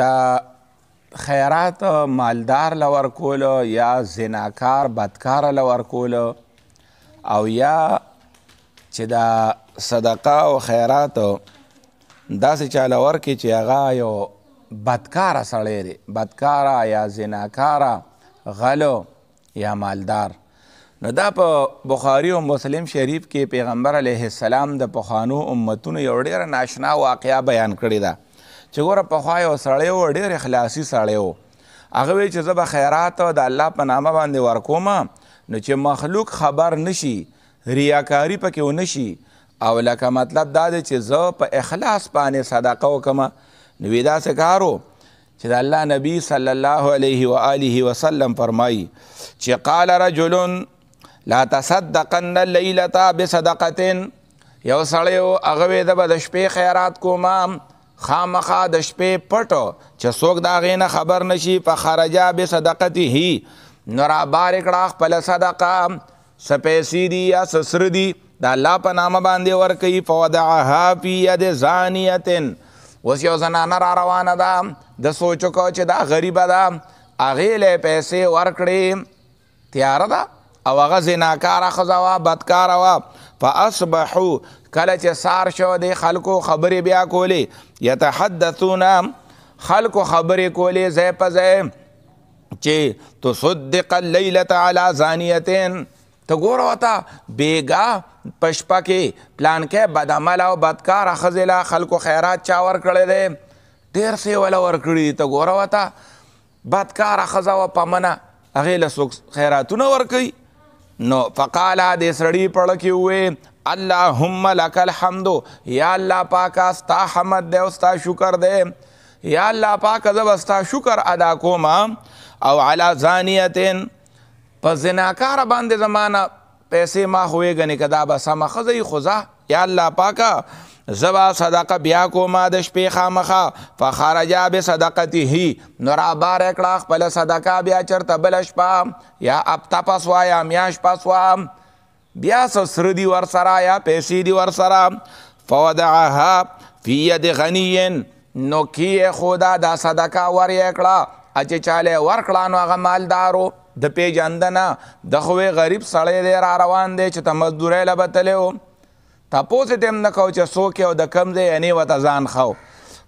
د خیرات مالدار لور کول یا زناکار بدکار لور کول او یا چې دا صدقه او خیرات داسې چا لور کې چې هغه یو بدکاره سړی دی بدکاره یا زناکاره غلو یا مالدار نو دا په بخاری او مسلم شریف کې پیغمبر علیه السلام د پخوانو امتونو یو ډېره ناشنا واقعه بیان کړې ده چې ګوره پخوا یو سړی و ډېر اخلاصي سړی و هغه وی چې زه به خیرات د الله په نامه باندې ورکوم نو چې مخلوق خبر نشي ریاکاری پکې ونه شي او لکه مطلب دا دی چې زه په اخلاص باندې صدقه وکم نو وی داسې کار چې د الله نبی صلی الله علیه و آله وسلم فرمایي چې قال رجل لا تصدقن الليله بصدقه یو سړی و هغه وی د شپې خیرات کوم خامخا د شپې پټو چې څوک دا غینه خبر نشي په خرجا به صدقته هی نورا بار کړه خپل صدقه سپېسی دی یا سسر دی د الله په نامه باندې ور کوي فودعها فی ید زانیتن اوس یو زنانه را روانه ده د سوچو کو چې دا غریبه ده هغې له پیسې ورکړې تیاره ده او هغه زناکار خزا وا بدکار وا فاصبحوا کله چې سار شو د خلکو خبرې بیا کولې یتحدثون خلکو خبرې کولې زې پزې چې تصدق الليله على زانیتين ته ګوره وتا بیگا پشپا کې پلان کې بدعمل او بدکار خزلا خلکو خیرات چا ور کړل دي ډیر سی ولا ور کړی ته ګوره وتا بدکار خزا و پمنه هغه له خیراتونه ور کوي نو فقالا د سړی پړه کې وې اللهم لك الحمد یا الله پاکا ستا حمد دی او ستا شکر دی یا الله پاکا زه ستا شکر ادا کوم او علی زانیتن په زناکار باندې زمانہ پیسې ما هوې غنې کدا به سم خزې خدا یا الله پاکا زبا صدقه بیا کوما د شپې خامخه فخرجا به صدقته نو را بار کړه خپل صدقه بیا چرته بل شپه یا ابتا پسوا یا میاش پسوا بیا سر دی ور سره یا پیسې دی ور سره فودعها فی ید غنی نو کی خدا دا صدقه ور کړه اچ چاله ور کړه نو هغه مالدارو د پیجندنه د خوې غریب سړی دی را روان دی چې تمزدورې لبتلې و تاسو ته هم نه کو چې څوک او د کم ځای یعنی وته ځان خو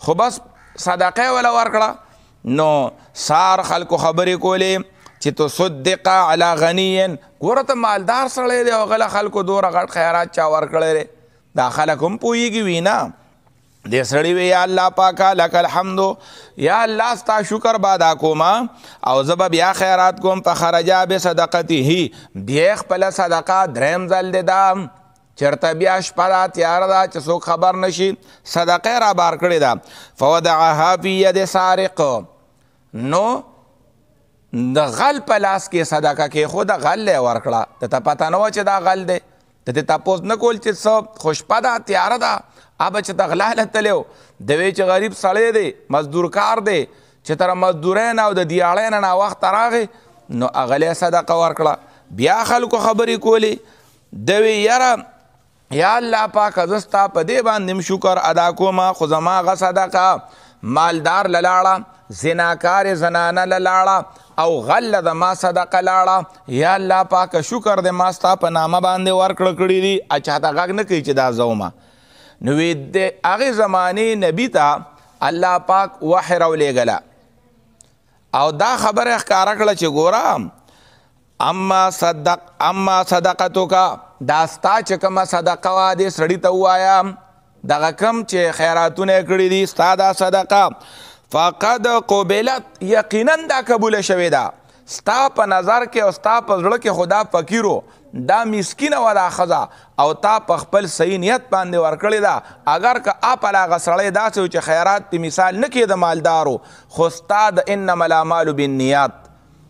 خو بس صدقه ولا ورکړه نو سار خلکو خبرې کولې چې تو صدق علی غنین ګورته مالدار سره دی او غل خلکو دوره غټ خیرات چا ورکړل دا خلک هم پویږي وینا دې سړی وی یا الله پاکا لك الحمد یا الله ستا شکر بادا کوما او زب بیا خیرات کوم په خرجا به صدقته بیا خپل صدقه دریم زل ددام چرته بیا شپه ده تیاره ده چې څوک خبر نشي صدقه را بار کړې ده فودعها فی ید سارق نو د غل په لاس کې صدقه کې خو د غل یې ورکړه ته ته پته نه وه چې دا غل دی ته ته تپوس نه کول چې څه خوشپه ده تیاره ده ابه چې تغلا لتلو د وی چې غریب سړی دی مزدور کار دی چې تر مزدورین او د دیاړین نه وخت راغې نو اغلی صدقه ورکړه بیا خلکو خبرې کولې دوی یاره یا الله پاک زستا په دې باندې شکر ادا کوم خو زما غ صدقه مالدار للاړه زناکار زنانه للاړه او غل د ما صدقه لاړه یا الله پاک شکر دې ما ستا په نامه باندې ورکړ کړی دي اچھا دا غږ نه کوي چې دا زوما نو دې هغه زمانه نبی ته الله پاک وحی راولېګلا او دا خبره ښکارا کړه چې ګورم اما صدق اما صدقتک دا ستا چې کومه صدقه وا دې سړي ته وایا دغه کم چې خیراتونه کړی دي ستا دا صدقه فقد قبلت یقینا دا قبول شوې ده ستا په نظر کې او ستا په زړه کې خدا فقیرو دا مسکینه ولا خزا او تا په خپل صحیح نیت باندې ورکړی دا اگر که اپ لا غسړې دا چې خیرات تی مثال نکې د مالدارو خو ستا د انما الاعمال بالنیات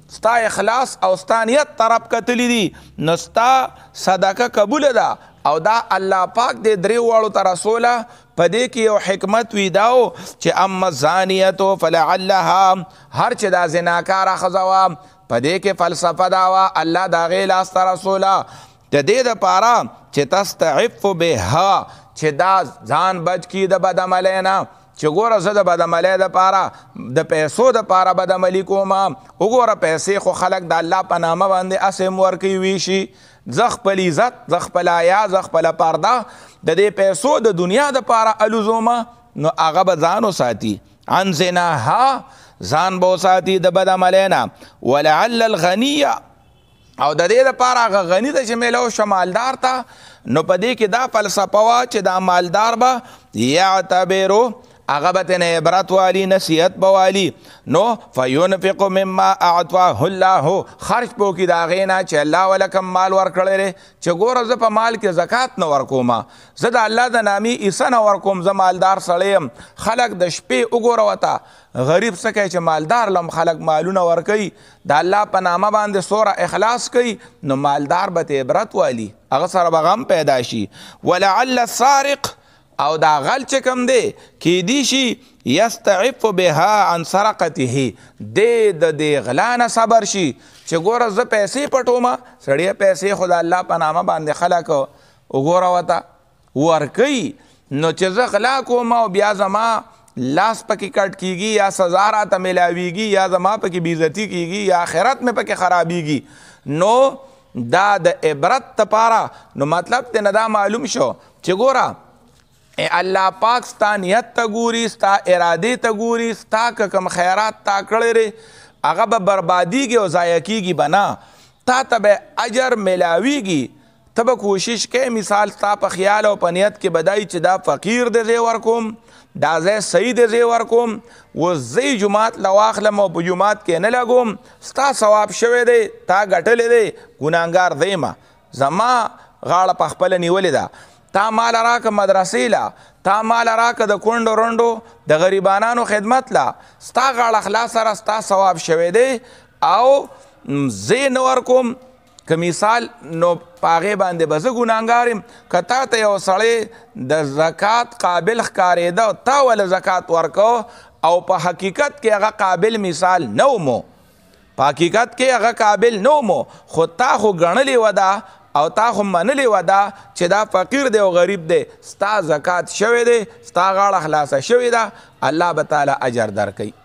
ستا اخلاص او ستانیت طرف کتلی دي نو ستا صدقه قبول ده او دا الله پاک دې درې واړو ته رسوله په دې کې یو حکمت وی داو چې اما زانیتو فلعلها هر چې دا زناکار خزوا په دې کې فلسفه دا وا الله دا غې لاس ته رسوله د دې د پاره چې تستعف بها چې دا ځان بچ کی د بدعملینا چې ګوره زه د بدعملۍ دپاره د پیسو دپاره بدعملي کوم وګوره پیسې خو خلک د الله په نامه باندې هسې هم ورکوي ویشي زه خپل عزت زه خپل حیا زه خپله پرده د دې پیسو د دنیا دپاره الوزومه نو هغه به ځان وساتي عن زناها ځان به وساتي د بدعملۍ نه ولعل الغنیه او د دې لپاره هغه غنی د شمیلو شمالدار ته نو په دې کې دا فلسفه وا چې دا مالدار به یعتبرو هغه به تنه عبرت والی نصیحت بوالی نو فینفق مما اعطاه الله خرج پو کی دا غینا چې الله ولکم مال ورکړی ری چې ګوره زه په مال کې زکات نه ورکوم زه د الله د نامي عیسی نه ورکوم زه مالدار سړی یم خلک د شپې وګوره وته غریب څه کوي چې مالدار لم خلک مالونه ورکوي د الله په نامه باندې سوره اخلاص کوي نو مالدار به عبرت والی هغه سره به غم پیدا شي ولعل السارق او دا غل چې کم دی کې دی شي یستعف بها عن سرقته د د دې غلانه صبر شي چې ګوره زه پیسې پټوم سړی پیسې خدا الله په نامه باندې خلق وګوره وتا ورکی نو چې زه غلا کوم او بیا زما لاس پکې کټ کیږي یا سزا راته ملاویږي یا زما پکې بیزتی کیږي یا آخرت مې پکې خرابیږي نو دا د عبرت لپاره نو مطلب ته نه دا معلوم شو چې ګوره الله پاک ستا نیت ته ګوري ستا ارادې ته ګوري ستا که کوم خیرات تا کړی دی هغه به بربادیږي او ضایع کیږي به نه تا ته به اجر میلاویږي ته به کوشش کې مثال ستا په خیال او په نیت کې بدای چې دا فقیر دی زی ورکوم دا ځای صحیح دی زی ورکوم و زی جماعت لواخلم او په جماعت کې نه لګوم ستا ثواب شوی دی تا ګټلی دی ګناهګار دی ما زما غاړه په خپله نیولې ده تا مال راک مدرسې لا تا مال راک د کونډو رندو د غریبانانو خدمت لا ستا غاړه خلاص را ستا ثواب شوي دی او زین ورکم که مثال نو پاغه باندې بزه ګناګارم کتا ته یو سړی د زکات قابل ښکارېده او تا ول زکات ورکو او په حقیقت کې هغه قابل مثال نو مو په حقیقت کې هغه قابل نو مو خو تا خو ګڼلې ودا او تا خو منلې و دا چې دا فقیر دی او غریب دی ستا زکات شوی دی ستا غاړه خلاصه شوی ده الله به تعالی اجر درکوي